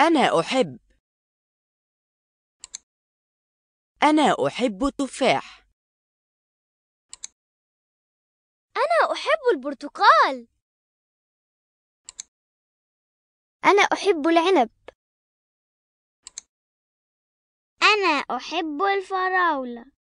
أنا أحب أنا أحب التفاح أنا أحب البرتقال أنا أحب العنب أنا أحب الفراولة